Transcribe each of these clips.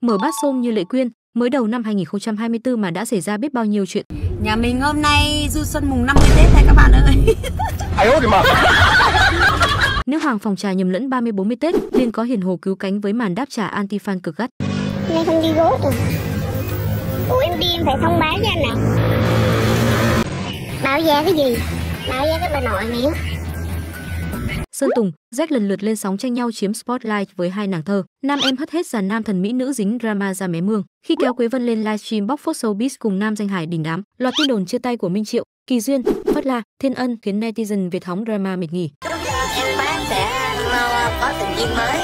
mở bát xôm như lệ quyên, mới đầu năm 2024 mà đã xảy ra biết bao nhiêu chuyện. Nhà mình hôm nay du xuân mùng 50 Tết này các bạn ơi. Nếu Hoàng phòng trà nhầm lẫn 30-40 Tết, liền có hiền hồ cứu cánh với màn đáp trả anti-fan cực gắt. Nay không đi gốt rồi. Ủa em đi em phải thông báo cho anh ạ. Báo giá cái gì? Báo giá cái bà nội này Sơn Tùng, Jack lần lượt lên sóng tranh nhau chiếm spotlight với hai nàng thơ. Nam em hất hết dàn nam thần mỹ nữ dính drama ra mé mương. Khi kéo Quế Vân lên livestream bóc phốt showbiz cùng nam danh hài đình đám, loạt tin đồn chia tay của Minh Triệu, Kỳ Duyên, Phất La, Thiên Ân khiến netizen Việt hóng drama mệt nghỉ. em bán sẽ mau có tình duyên mới.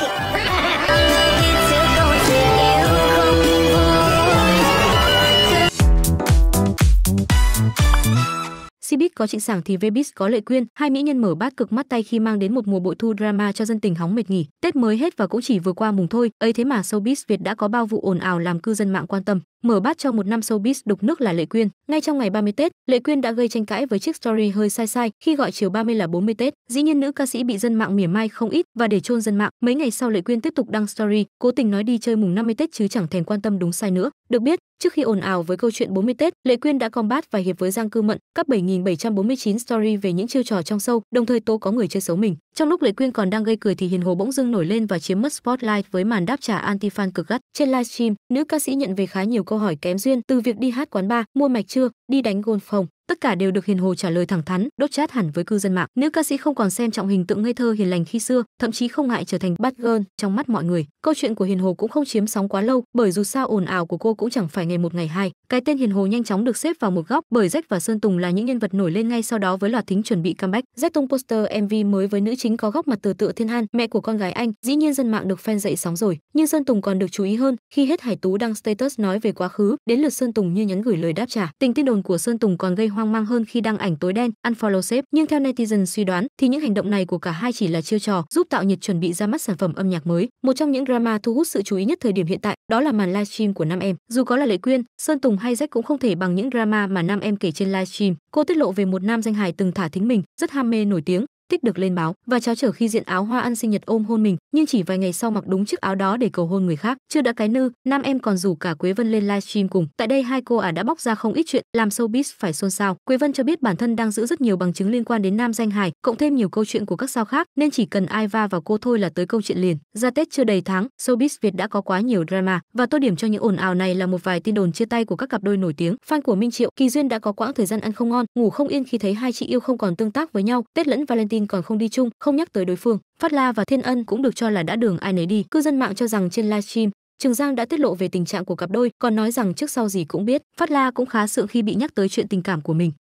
có trịnh sảng thì Vebis có lệ quyên, hai mỹ nhân mở bát cực mắt tay khi mang đến một mùa bội thu drama cho dân tình hóng mệt nghỉ. Tết mới hết và cũng chỉ vừa qua mùng thôi, ấy thế mà showbiz Việt đã có bao vụ ồn ào làm cư dân mạng quan tâm mở bát cho một năm showbiz đục nước là Lệ Quyên. Ngay trong ngày 30 Tết, Lệ Quyên đã gây tranh cãi với chiếc story hơi sai sai khi gọi chiều 30 là 40 Tết. Dĩ nhiên nữ ca sĩ bị dân mạng mỉa mai không ít và để chôn dân mạng, mấy ngày sau Lệ Quyên tiếp tục đăng story, cố tình nói đi chơi mùng 50 Tết chứ chẳng thèm quan tâm đúng sai nữa. Được biết, trước khi ồn ào với câu chuyện 40 Tết, Lệ Quyên đã combat và hiệp với Giang Cư Mận cấp 7749 story về những chiêu trò trong sâu, đồng thời tố có người chơi xấu mình. Trong lúc Lệ Quyên còn đang gây cười thì Hiền Hồ bỗng dưng nổi lên và chiếm mất spotlight với màn đáp trả anti fan cực gắt. Trên livestream, nữ ca sĩ nhận về khá nhiều câu câu hỏi kém duyên từ việc đi hát quán bar, mua mạch chưa, đi đánh golf phòng tất cả đều được hiền hồ trả lời thẳng thắn đốt chát hẳn với cư dân mạng nữ ca sĩ không còn xem trọng hình tượng ngây thơ hiền lành khi xưa thậm chí không ngại trở thành bắt girl trong mắt mọi người câu chuyện của hiền hồ cũng không chiếm sóng quá lâu bởi dù sao ồn ào của cô cũng chẳng phải ngày một ngày hai cái tên hiền hồ nhanh chóng được xếp vào một góc bởi rách và sơn tùng là những nhân vật nổi lên ngay sau đó với loạt thính chuẩn bị comeback rách tung poster mv mới với nữ chính có góc mặt từ tựa thiên han mẹ của con gái anh dĩ nhiên dân mạng được phen dậy sóng rồi nhưng sơn tùng còn được chú ý hơn khi hết hải tú đăng status nói về quá khứ đến lượt sơn tùng như nhắn gửi lời đáp trả tình tin đồn của sơn tùng còn gây hoang mang hơn khi đăng ảnh tối đen, unfollow sếp, nhưng theo netizen suy đoán thì những hành động này của cả hai chỉ là chiêu trò giúp tạo nhiệt chuẩn bị ra mắt sản phẩm âm nhạc mới. Một trong những drama thu hút sự chú ý nhất thời điểm hiện tại đó là màn livestream của nam em. Dù có là Lệ Quyên, Sơn Tùng hay Jack cũng không thể bằng những drama mà nam em kể trên livestream. Cô tiết lộ về một nam danh hài từng thả thính mình, rất ham mê nổi tiếng, tích được lên báo và cháu trở khi diện áo hoa ăn sinh nhật ôm hôn mình nhưng chỉ vài ngày sau mặc đúng chiếc áo đó để cầu hôn người khác chưa đã cái nư nam em còn rủ cả quế vân lên livestream cùng tại đây hai cô ả à đã bóc ra không ít chuyện làm showbiz phải xôn xao quế vân cho biết bản thân đang giữ rất nhiều bằng chứng liên quan đến nam danh hải cộng thêm nhiều câu chuyện của các sao khác nên chỉ cần ai va vào cô thôi là tới câu chuyện liền ra tết chưa đầy tháng showbiz việt đã có quá nhiều drama và tô điểm cho những ồn ào này là một vài tin đồn chia tay của các cặp đôi nổi tiếng fan của minh triệu kỳ duyên đã có quãng thời gian ăn không ngon ngủ không yên khi thấy hai chị yêu không còn tương tác với nhau tết lẫn valentine tin còn không đi chung, không nhắc tới đối phương. Phát La và Thiên Ân cũng được cho là đã đường ai nấy đi. Cư dân mạng cho rằng trên livestream, Trường Giang đã tiết lộ về tình trạng của cặp đôi, còn nói rằng trước sau gì cũng biết. Phát La cũng khá sượng khi bị nhắc tới chuyện tình cảm của mình.